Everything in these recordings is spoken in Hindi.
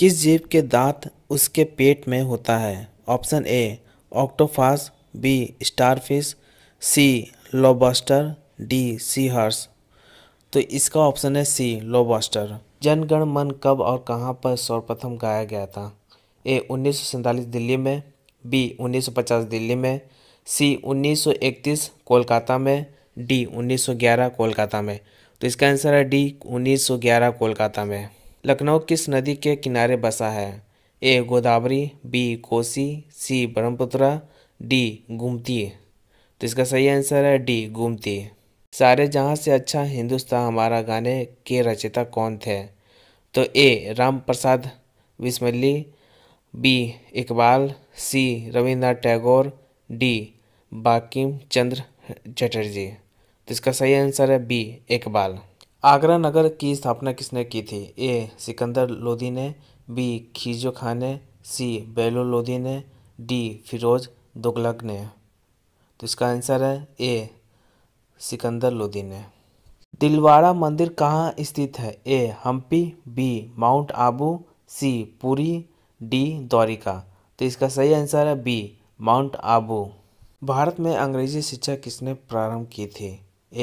किस जीव के दांत उसके पेट में होता है option A octopus B starfish C lobster D seahorse तो इसका ऑप्शन है सी लोबस्टर जनगण मन कब और कहाँ पर सर्वप्रथम गाया गया था ए उन्नीस दिल्ली में बी 1950 दिल्ली में सी 1931 कोलकाता में डी 1911 कोलकाता में तो इसका आंसर है डी 1911 कोलकाता में लखनऊ किस नदी के किनारे बसा है A Godavari B Kosi C Brahmaputra D Gomti तो इसका सही आंसर है डी गुमती सारे जहाँ से अच्छा हिंदुस्तान हमारा गाने के रचयिता कौन थे तो A Ram Prasad Bismil B Iqbal C Rabindranath Tagore D Bankim Chandra Chatterjee तो इसका सही आंसर है बी इकबाल आगरा नगर की स्थापना किसने की थी ए सिकंदर लोदी ने बी खीजो खान ने सी बेलो लोदी ने डी फिरोज दुगलग ने तो इसका आंसर है ए सिकंदर लोदी ने दिलवाड़ा मंदिर कहाँ स्थित है A Hampi B mount Abu C Puri D Dwarka तो इसका सही आंसर है बी माउंट आबू भारत में अंग्रेजी शिक्षा किसने प्रारंभ की थी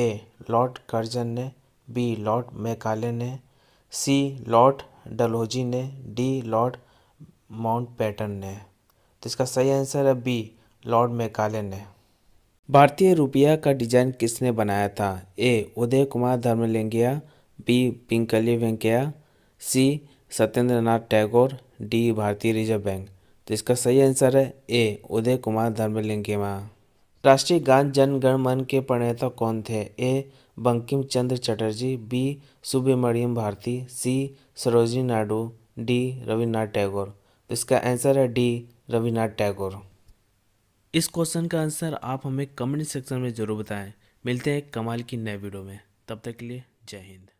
ए लॉर्ड कर्जन ने बी लॉर्ड मैकाले ने सी लॉर्ड डलोजी ने डी लॉर्ड माउंटबेटन ने तो इसका सही आंसर है बी लॉर्ड मैकाले ने भारतीय रुपया का डिजाइन किसने बनाया था A Uday Kumar Dharmalingam B Pingali Venkayya C Satyendranath Tagore D Bharatiya reserve bank तो इसका सही आंसर है ए उदय कुमार धर्मलिंगिया राष्ट्रीय गान जन गण मन के प्रणेता कौन थे A Bankim Chandra Chatterjee B Subramania Bharati C Sarojini Naidu D Rabindranath Tagore तो इसका आंसर है डी रविनाथ टैगोर इस क्वेश्चन का आंसर आप हमें कमेंट सेक्शन में ज़रूर बताएं मिलते हैं कमाल की नए वीडियो में तब तक के लिए जय हिंद